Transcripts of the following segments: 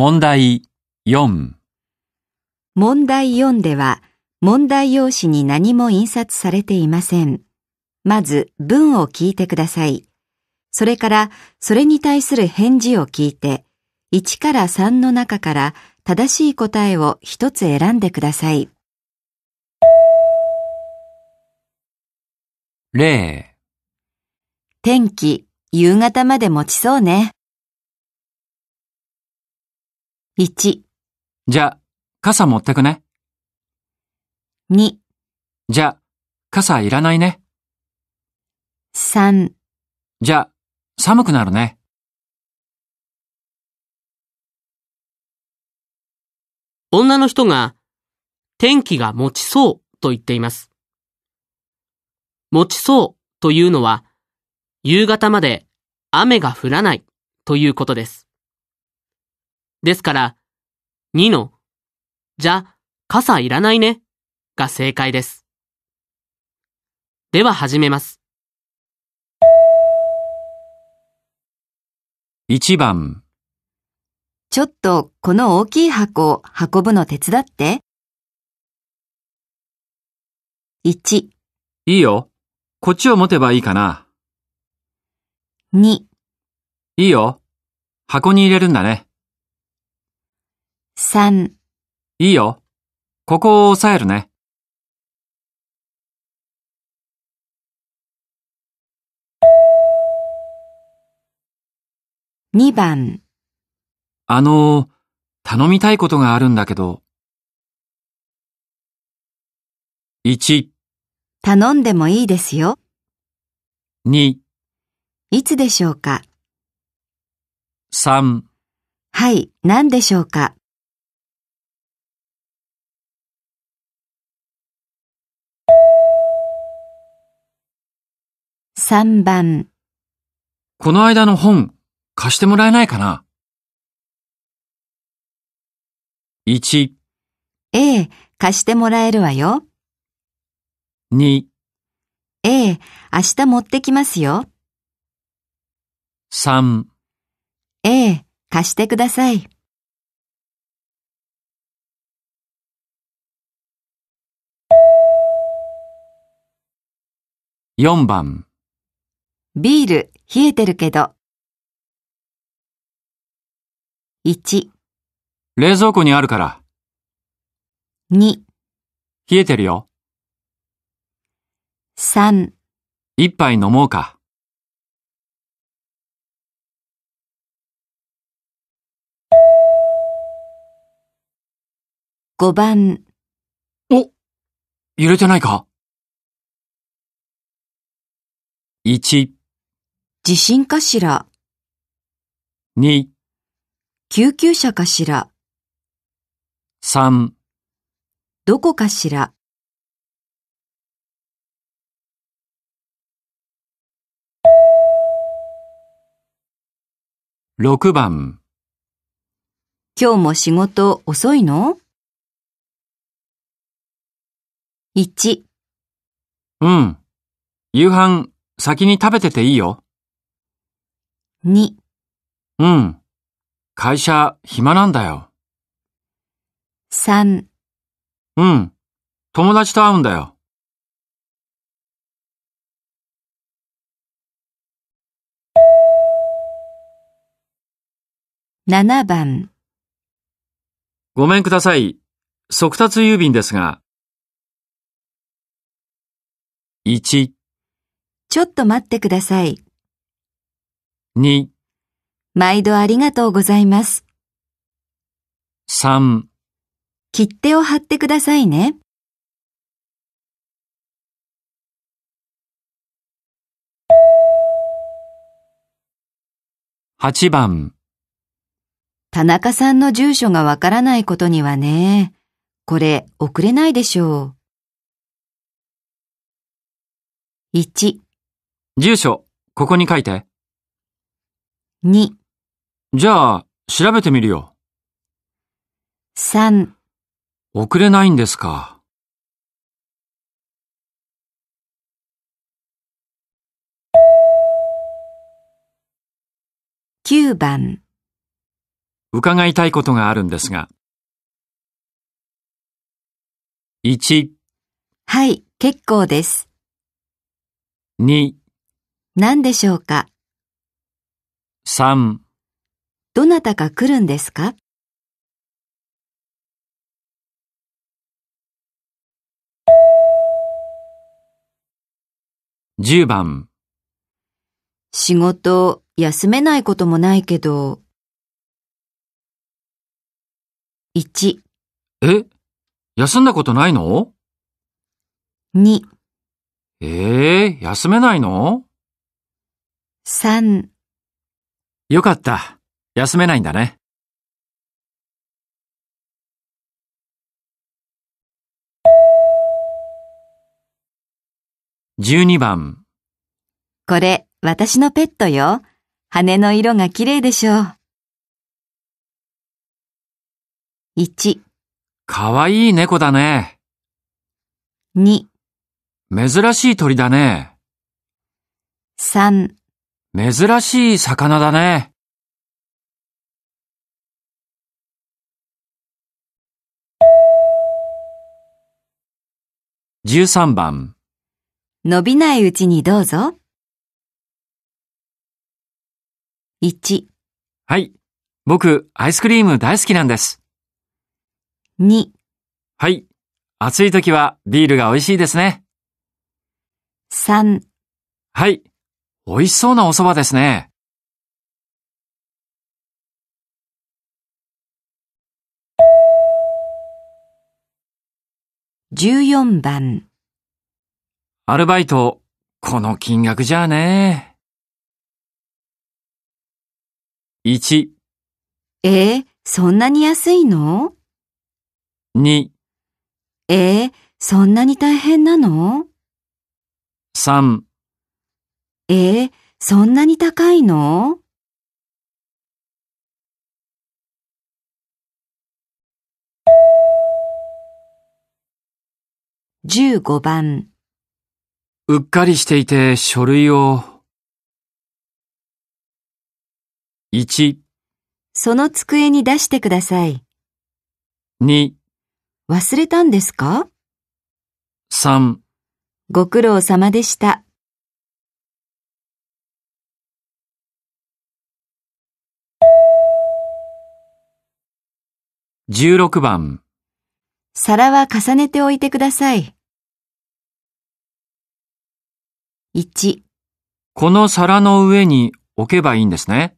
問題4問題4では問題用紙に何も印刷されていません。まず文を聞いてください。それからそれに対する返事を聞いて1から3の中から正しい答えを一つ選んでください。0天気、夕方まで持ちそうね。1、じゃ、あ傘持ってくね。2、じゃ、あ傘いらないね。3、じゃ、あ寒くなるね。女の人が、天気が持ちそうと言っています。持ちそうというのは、夕方まで雨が降らないということです。ですから、2の、じゃ、傘いらないね、が正解です。では始めます。1番ちょっとこの大きい箱を運ぶの手伝って。1いいよ。こっちを持てばいいかな。2いいよ。箱に入れるんだね。3いいよ。ここを押さえるね。2番あの、頼みたいことがあるんだけど。1頼んでもいいですよ。2いつでしょうか3はい、何でしょうか3番この間の本貸してもらえないかな ?1、ええ、貸してもらえるわよ。2、ええ、明日持ってきますよ。3、ええ、貸してください。4番ビール、冷えてるけど。1、冷蔵庫にあるから。2、冷えてるよ。3、一杯飲もうか。5番、お揺れてないか ?1、地震かしら ?2、救急車かしら3、どこかしら6番今日も仕事遅いの ?1 うん。夕飯先に食べてていいよ。2うん。会社、暇なんだよ。3うん。友達と会うんだよ。7番ごめんください。速達郵便ですが。1ちょっと待ってください。2毎度ありがとうございます。3切手を貼ってくださいね。8番田中さんの住所がわからないことにはね、これ送れないでしょう。1住所、ここに書いて。2じゃあ、調べてみるよ。3遅れないんですか。9番伺いたいことがあるんですが。1はい、結構です。2何でしょうか3どなたか来るんですか10番仕事休めないこともないけど1え休んだことないの ?2 ええー、休めないの ?3 よかった。休めないんだね。12番。これ、私のペットよ。羽の色が綺麗でしょう。1。かわいい猫だね。2。珍しい鳥だね。3。珍しい魚だね。13番伸びないうちにどうぞ。1はい、僕アイスクリーム大好きなんです。2はい、暑い時はビールが美味しいですね。3はい、美味しそうなお蕎麦ですね。14番アルバイト、この金額じゃあね。1えー、そんなに安いの ?2 えー、そんなに大変なの ?3 えー、そんなに高いの15番うっかりしていて書類を1その机に出してください2忘れたんですか3ご苦労様でした。16番皿は重ねておいてください。1、この皿の上に置けばいいんですね。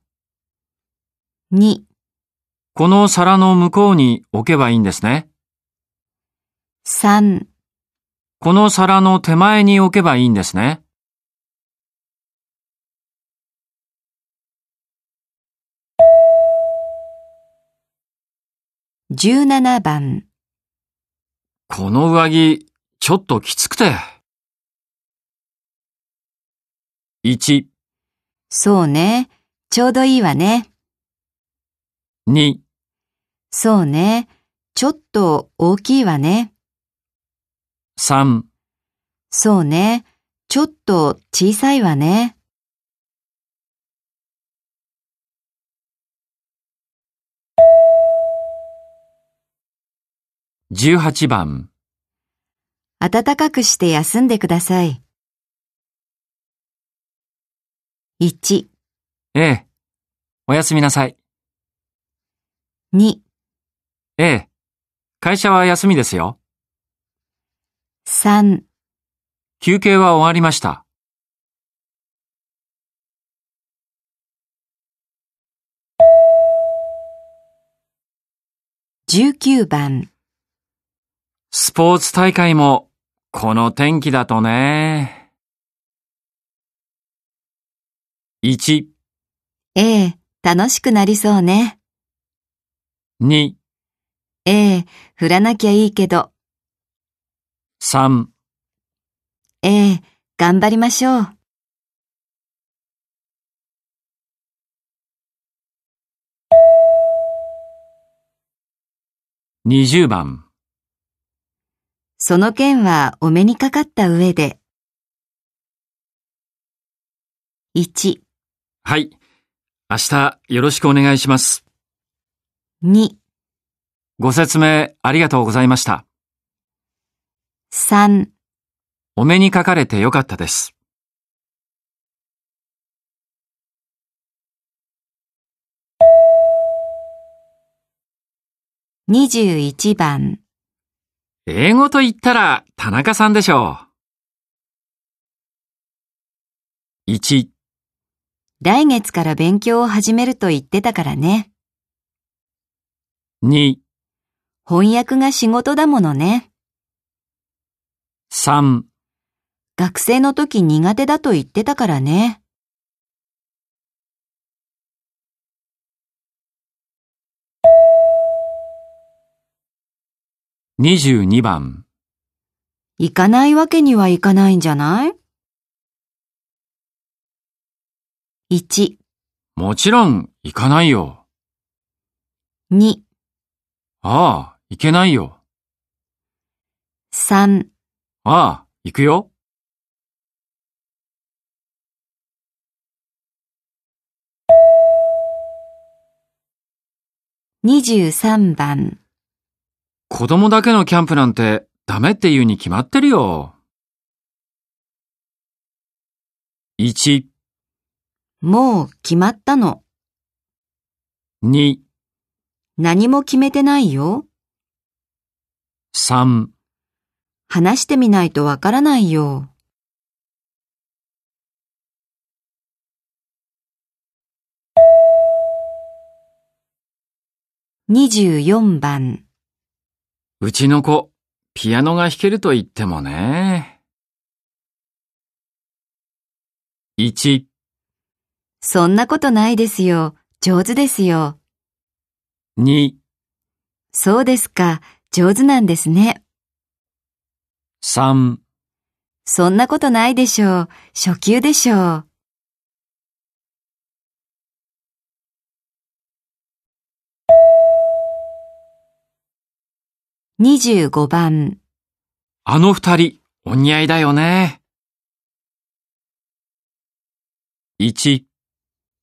2、この皿の向こうに置けばいいんですね。3、この皿の手前に置けばいいんですね。17番この上着、ちょっときつくて。1、そうね。ちょうどいいわね。2、そうね。ちょっと大きいわね。3、そうね。ちょっと小さいわね。18番暖かくして休んでください。1、ええ、おやすみなさい。2、ええ、会社は休みですよ。3、休憩は終わりました。19番。スポーツ大会もこの天気だとね。1、ええ、楽しくなりそうね。2、ええ、振らなきゃいいけど、3、ええ、頑張りましょう。20番。その件はお目にかかった上で。1。はい。明日よろしくお願いします。2。ご説明ありがとうございました。3。お目にかかれてよかったです。21番英語と言ったら田中さんでしょう。1来月から勉強を始めると言ってたからね。2翻訳が仕事だものね。3学生の時苦手だと言ってたからね。22番行かないわけにはいかないんじゃない ?1、もちろん行かないよ。2、ああ、行けないよ。3、ああ、行くよ。23番子供だけのキャンプなんてダメって言うに決まってるよ。1もう決まったの。2何も決めてないよ。3話してみないとわからないよ。24番うちの子、ピアノが弾けると言ってもね。1、そんなことないですよ。上手ですよ。2、そうですか。上手なんですね。3、そんなことないでしょう。初級でしょう。25番。あの二人、お似合いだよね。1、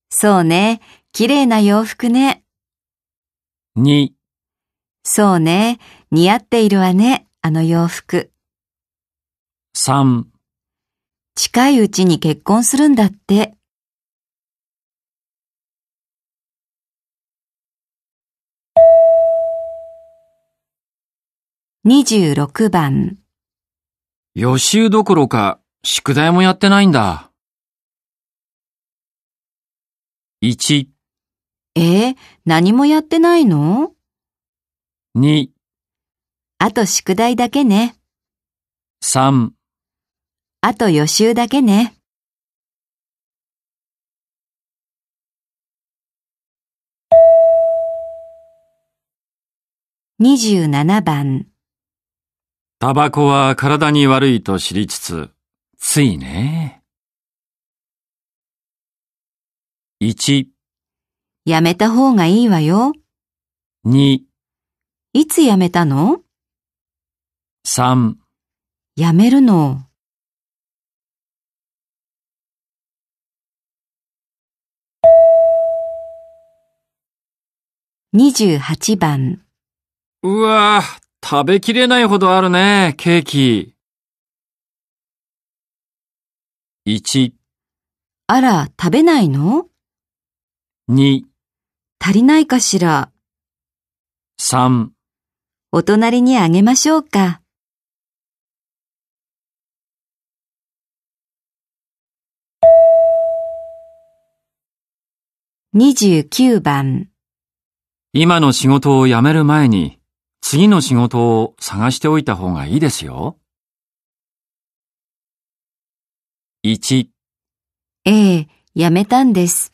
そうね。綺麗な洋服ね。2、そうね。似合っているわね。あの洋服。3、近いうちに結婚するんだって。26番予習どころか宿題もやってないんだ。1、えー、何もやってないの2、あと宿題だけね。3、あと予習だけね。27番タバコは体に悪いと知りつつ、ついね。1、やめた方がいいわよ。2、いつやめたの3、やめるの。28番。うわぁ、食べきれないほどあるね、ケーキ。1、あら、食べないの2、足りないかしら3、お隣にあげましょうか。29番今の仕事を辞める前に次の仕事を探しておいた方がいいですよ。1、ええ、やめたんです。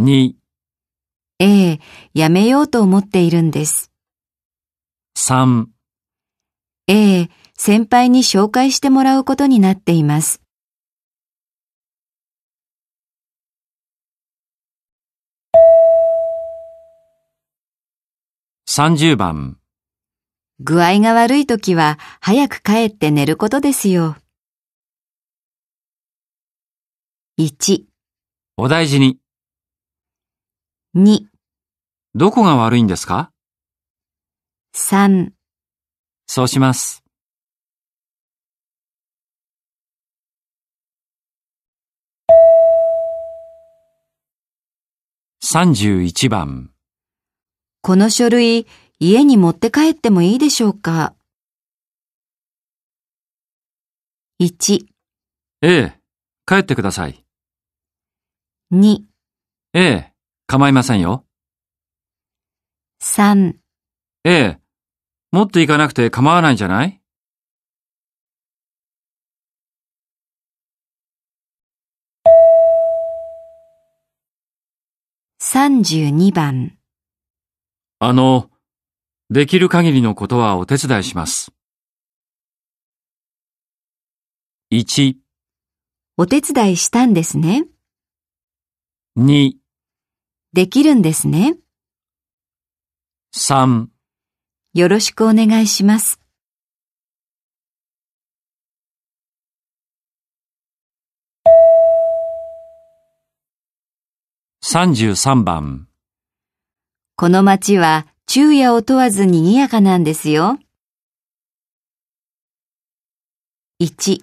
2、ええ、やめようと思っているんです。3、ええ、先輩に紹介してもらうことになっています。30番。具合が悪い時は早く帰って寝ることですよ。1、お大事に。2、どこが悪いんですか3、そうします。31番この書類、家に持って帰ってもいいでしょうか ?1、ええ、帰ってください。2、ええ、構いませんよ。3、ええ、持っていかなくて構わないんじゃない32番あの、できる限りのことはお手伝いします。1お手伝いしたんですね。2できるんですね。3よろしくお願いします。33番この街は昼夜を問わず賑やかなんですよ。1、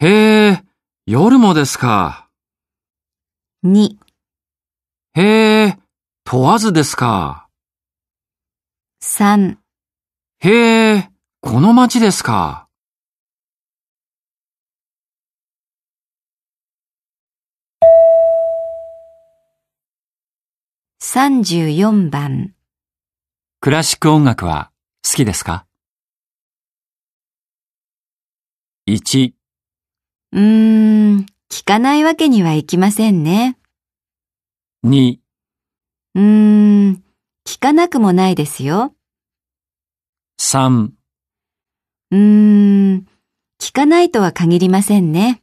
へえ、夜もですか。2、へえ、問わずですか。3、へえ、この街ですか。34番クラシック音楽は好きですか ?1 うーん、聞かないわけにはいきませんね。2うーん、聞かなくもないですよ。3うーん、聞かないとは限りませんね。